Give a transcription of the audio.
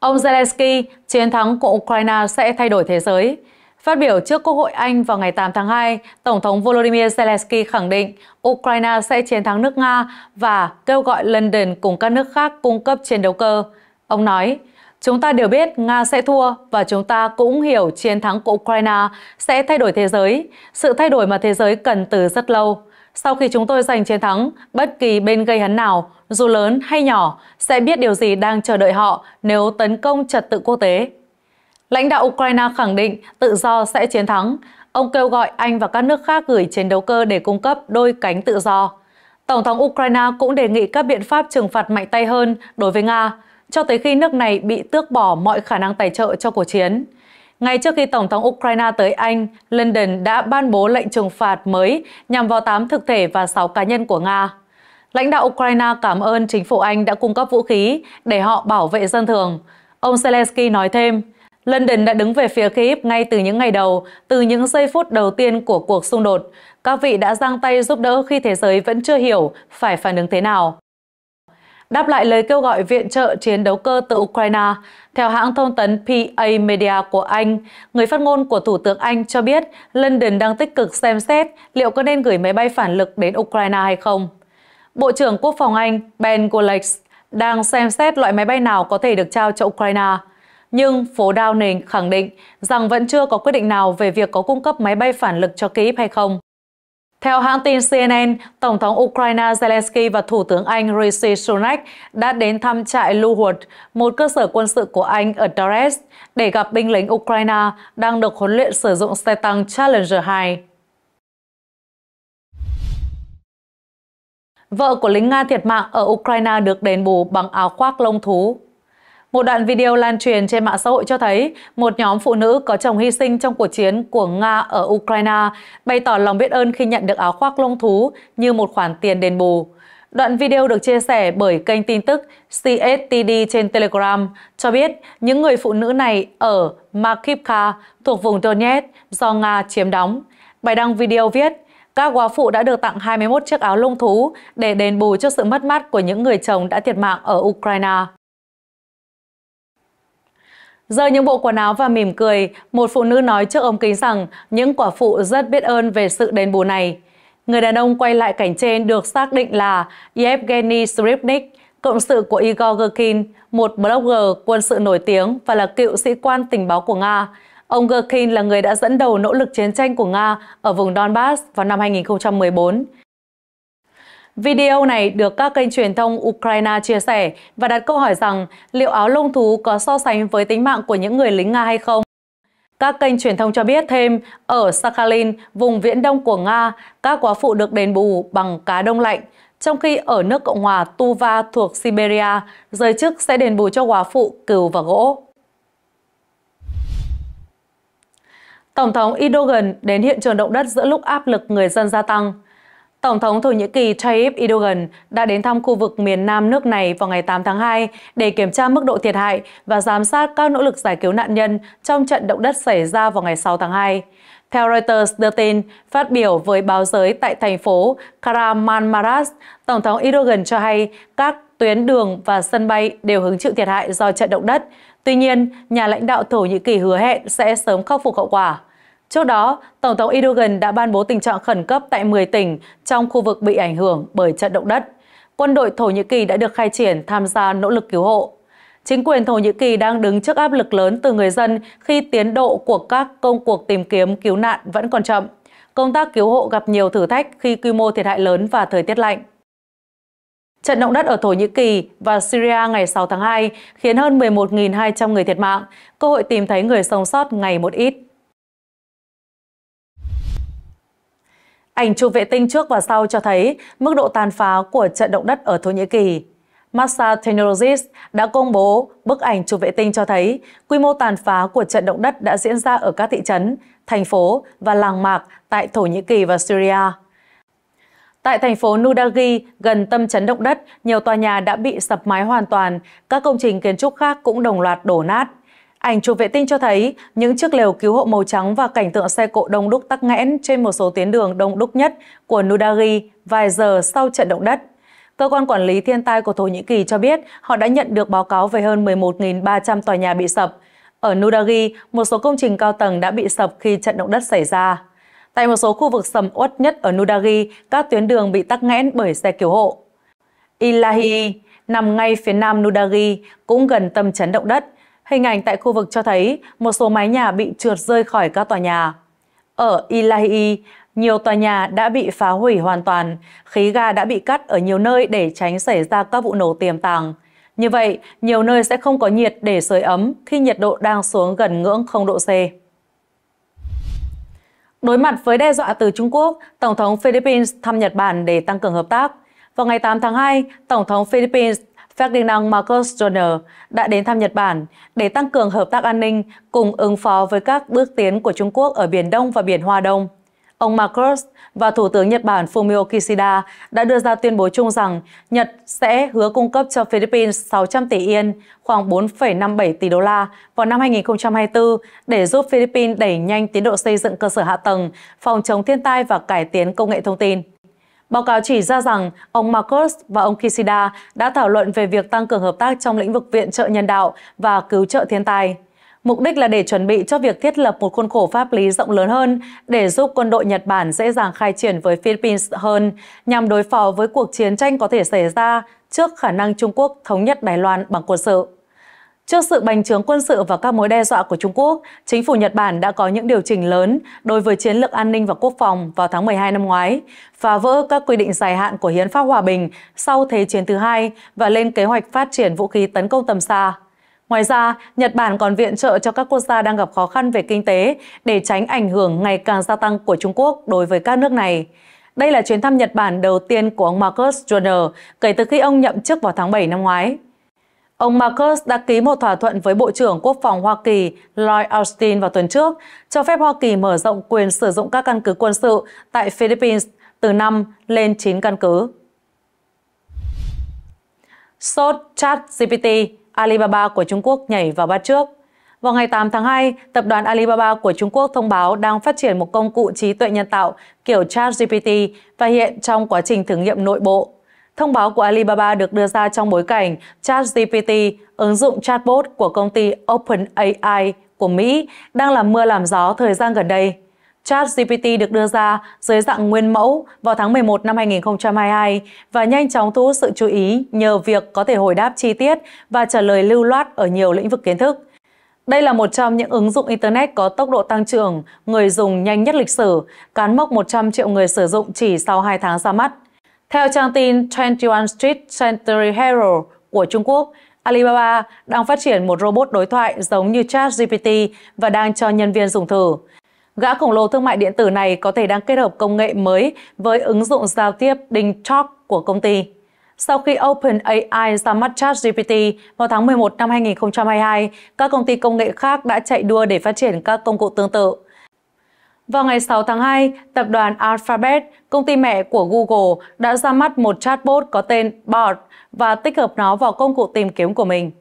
Ông Zelensky, chiến thắng của Ukraine sẽ thay đổi thế giới. Phát biểu trước Quốc hội Anh vào ngày 8 tháng 2, Tổng thống Volodymyr Zelensky khẳng định Ukraine sẽ chiến thắng nước Nga và kêu gọi London cùng các nước khác cung cấp chiến đấu cơ. Ông nói, chúng ta đều biết Nga sẽ thua và chúng ta cũng hiểu chiến thắng của Ukraine sẽ thay đổi thế giới, sự thay đổi mà thế giới cần từ rất lâu. Sau khi chúng tôi giành chiến thắng, bất kỳ bên gây hấn nào, dù lớn hay nhỏ, sẽ biết điều gì đang chờ đợi họ nếu tấn công trật tự quốc tế. Lãnh đạo Ukraine khẳng định tự do sẽ chiến thắng. Ông kêu gọi Anh và các nước khác gửi chiến đấu cơ để cung cấp đôi cánh tự do. Tổng thống Ukraine cũng đề nghị các biện pháp trừng phạt mạnh tay hơn đối với Nga, cho tới khi nước này bị tước bỏ mọi khả năng tài trợ cho cuộc chiến. Ngay trước khi Tổng thống Ukraine tới Anh, London đã ban bố lệnh trừng phạt mới nhằm vào 8 thực thể và 6 cá nhân của Nga. Lãnh đạo Ukraine cảm ơn chính phủ Anh đã cung cấp vũ khí để họ bảo vệ dân thường. Ông Zelensky nói thêm, London đã đứng về phía Kyiv ngay từ những ngày đầu, từ những giây phút đầu tiên của cuộc xung đột. Các vị đã giang tay giúp đỡ khi thế giới vẫn chưa hiểu phải phản ứng thế nào đáp lại lời kêu gọi viện trợ chiến đấu cơ từ Ukraine. Theo hãng thông tấn PA Media của Anh, người phát ngôn của Thủ tướng Anh cho biết London đang tích cực xem xét liệu có nên gửi máy bay phản lực đến Ukraine hay không. Bộ trưởng Quốc phòng Anh Ben Golex đang xem xét loại máy bay nào có thể được trao cho Ukraine. Nhưng phố Downing khẳng định rằng vẫn chưa có quyết định nào về việc có cung cấp máy bay phản lực cho Kyiv hay không. Theo hãng tin CNN, Tổng thống Ukraine Zelensky và Thủ tướng Anh Rishi Sunak đã đến thăm trại Luhut, một cơ sở quân sự của Anh ở Torres, để gặp binh lính Ukraine đang được huấn luyện sử dụng xe tăng Challenger 2. Vợ của lính Nga thiệt mạng ở Ukraine được đền bù bằng áo khoác lông thú một đoạn video lan truyền trên mạng xã hội cho thấy một nhóm phụ nữ có chồng hy sinh trong cuộc chiến của Nga ở Ukraine bày tỏ lòng biết ơn khi nhận được áo khoác lông thú như một khoản tiền đền bù. Đoạn video được chia sẻ bởi kênh tin tức CSTD trên Telegram cho biết những người phụ nữ này ở Makivka thuộc vùng Donetsk do Nga chiếm đóng. Bài đăng video viết, các quá phụ đã được tặng 21 chiếc áo lông thú để đền bù cho sự mất mát của những người chồng đã thiệt mạng ở Ukraine. Rơi những bộ quần áo và mỉm cười, một phụ nữ nói trước ống kính rằng những quả phụ rất biết ơn về sự đền bù này. Người đàn ông quay lại cảnh trên được xác định là Yevgeny Sripnik, cộng sự của Igor Gherkin, một blogger quân sự nổi tiếng và là cựu sĩ quan tình báo của Nga. Ông Gherkin là người đã dẫn đầu nỗ lực chiến tranh của Nga ở vùng Donbass vào năm 2014. Video này được các kênh truyền thông Ukraine chia sẻ và đặt câu hỏi rằng liệu áo lông thú có so sánh với tính mạng của những người lính Nga hay không? Các kênh truyền thông cho biết thêm, ở Sakhalin, vùng viễn đông của Nga, các quá phụ được đền bù bằng cá đông lạnh, trong khi ở nước Cộng hòa Tuva thuộc Siberia, giới chức sẽ đền bù cho quá phụ cừu và gỗ. Tổng thống Erdogan đến hiện trường động đất giữa lúc áp lực người dân gia tăng – Tổng thống Thổ Nhĩ Kỳ Tayyip Erdogan đã đến thăm khu vực miền Nam nước này vào ngày 8 tháng 2 để kiểm tra mức độ thiệt hại và giám sát các nỗ lực giải cứu nạn nhân trong trận động đất xảy ra vào ngày 6 tháng 2. Theo Reuters đưa tin, phát biểu với báo giới tại thành phố Karamanmaras, Tổng thống Erdogan cho hay các tuyến đường và sân bay đều hứng chịu thiệt hại do trận động đất. Tuy nhiên, nhà lãnh đạo Thổ Nhĩ Kỳ hứa hẹn sẽ sớm khắc phục hậu quả. Trước đó, Tổng thống Erdogan đã ban bố tình trạng khẩn cấp tại 10 tỉnh trong khu vực bị ảnh hưởng bởi trận động đất. Quân đội Thổ Nhĩ Kỳ đã được khai triển tham gia nỗ lực cứu hộ. Chính quyền Thổ Nhĩ Kỳ đang đứng trước áp lực lớn từ người dân khi tiến độ của các công cuộc tìm kiếm cứu nạn vẫn còn chậm. Công tác cứu hộ gặp nhiều thử thách khi quy mô thiệt hại lớn và thời tiết lạnh. Trận động đất ở Thổ Nhĩ Kỳ và Syria ngày 6 tháng 2 khiến hơn 11.200 người thiệt mạng, cơ hội tìm thấy người sống sót ngày một ít. Ảnh chụp vệ tinh trước và sau cho thấy mức độ tàn phá của trận động đất ở Thổ Nhĩ Kỳ. Massa Technologies đã công bố bức ảnh chụp vệ tinh cho thấy quy mô tàn phá của trận động đất đã diễn ra ở các thị trấn, thành phố và làng mạc tại Thổ Nhĩ Kỳ và Syria. Tại thành phố Nudagi, gần tâm chấn động đất, nhiều tòa nhà đã bị sập mái hoàn toàn, các công trình kiến trúc khác cũng đồng loạt đổ nát. Ảnh chụp vệ tinh cho thấy những chiếc lều cứu hộ màu trắng và cảnh tượng xe cộ đông đúc tắc nghẽn trên một số tuyến đường đông đúc nhất của Nudari vài giờ sau trận động đất. Cơ quan quản lý thiên tai của Thổ Nhĩ Kỳ cho biết họ đã nhận được báo cáo về hơn 11.300 tòa nhà bị sập. Ở Nudari, một số công trình cao tầng đã bị sập khi trận động đất xảy ra. Tại một số khu vực sầm uất nhất ở Nudari, các tuyến đường bị tắc nghẽn bởi xe cứu hộ. Ilahi nằm ngay phía nam Nudari, cũng gần tâm chấn động đất, Hình ảnh tại khu vực cho thấy một số mái nhà bị trượt rơi khỏi các tòa nhà. Ở Ilahi, nhiều tòa nhà đã bị phá hủy hoàn toàn, khí ga đã bị cắt ở nhiều nơi để tránh xảy ra các vụ nổ tiềm tàng. Như vậy, nhiều nơi sẽ không có nhiệt để sưởi ấm khi nhiệt độ đang xuống gần ngưỡng 0 độ C. Đối mặt với đe dọa từ Trung Quốc, Tổng thống Philippines thăm Nhật Bản để tăng cường hợp tác. Vào ngày 8 tháng 2, Tổng thống Philippines Ferdinand Marcos Jr. đã đến thăm Nhật Bản để tăng cường hợp tác an ninh cùng ứng phó với các bước tiến của Trung Quốc ở Biển Đông và Biển Hoa Đông. Ông Marcos và Thủ tướng Nhật Bản Fumio Kishida đã đưa ra tuyên bố chung rằng Nhật sẽ hứa cung cấp cho Philippines 600 tỷ yên, khoảng 4,57 tỷ đô la vào năm 2024 để giúp Philippines đẩy nhanh tiến độ xây dựng cơ sở hạ tầng, phòng chống thiên tai và cải tiến công nghệ thông tin. Báo cáo chỉ ra rằng ông Marcos và ông Kishida đã thảo luận về việc tăng cường hợp tác trong lĩnh vực viện trợ nhân đạo và cứu trợ thiên tai. Mục đích là để chuẩn bị cho việc thiết lập một khuôn khổ pháp lý rộng lớn hơn để giúp quân đội Nhật Bản dễ dàng khai triển với Philippines hơn nhằm đối phó với cuộc chiến tranh có thể xảy ra trước khả năng Trung Quốc thống nhất Đài Loan bằng quân sự. Trước sự bành trướng quân sự và các mối đe dọa của Trung Quốc, chính phủ Nhật Bản đã có những điều chỉnh lớn đối với chiến lược an ninh và quốc phòng vào tháng 12 năm ngoái, phá vỡ các quy định dài hạn của Hiến pháp Hòa bình sau Thế chiến thứ hai và lên kế hoạch phát triển vũ khí tấn công tầm xa. Ngoài ra, Nhật Bản còn viện trợ cho các quốc gia đang gặp khó khăn về kinh tế để tránh ảnh hưởng ngày càng gia tăng của Trung Quốc đối với các nước này. Đây là chuyến thăm Nhật Bản đầu tiên của ông Marcus Jr kể từ khi ông nhậm chức vào tháng 7 năm ngoái. Ông Marcus đã ký một thỏa thuận với Bộ trưởng Quốc phòng Hoa Kỳ Lloyd Austin vào tuần trước, cho phép Hoa Kỳ mở rộng quyền sử dụng các căn cứ quân sự tại Philippines từ 5 lên 9 căn cứ. Sốt chat GPT, Alibaba của Trung Quốc nhảy vào bắt trước. Vào ngày 8 tháng 2, tập đoàn Alibaba của Trung Quốc thông báo đang phát triển một công cụ trí tuệ nhân tạo kiểu ChatGPT và hiện trong quá trình thử nghiệm nội bộ Thông báo của Alibaba được đưa ra trong bối cảnh ChatGPT, ứng dụng chatbot của công ty OpenAI của Mỹ, đang làm mưa làm gió thời gian gần đây. ChatGPT được đưa ra dưới dạng nguyên mẫu vào tháng 11 năm 2022 và nhanh chóng thu hút sự chú ý nhờ việc có thể hồi đáp chi tiết và trả lời lưu loát ở nhiều lĩnh vực kiến thức. Đây là một trong những ứng dụng Internet có tốc độ tăng trưởng, người dùng nhanh nhất lịch sử, cán mốc 100 triệu người sử dụng chỉ sau 2 tháng ra mắt. Theo trang tin 21 Street Century Herald của Trung Quốc, Alibaba đang phát triển một robot đối thoại giống như ChatGPT và đang cho nhân viên dùng thử. Gã khổng lồ thương mại điện tử này có thể đang kết hợp công nghệ mới với ứng dụng giao tiếp DingTalk của công ty. Sau khi OpenAI ra mắt ChatGPT vào tháng 11 năm 2022, các công ty công nghệ khác đã chạy đua để phát triển các công cụ tương tự. Vào ngày 6 tháng 2, tập đoàn Alphabet, công ty mẹ của Google, đã ra mắt một chatbot có tên Bard và tích hợp nó vào công cụ tìm kiếm của mình.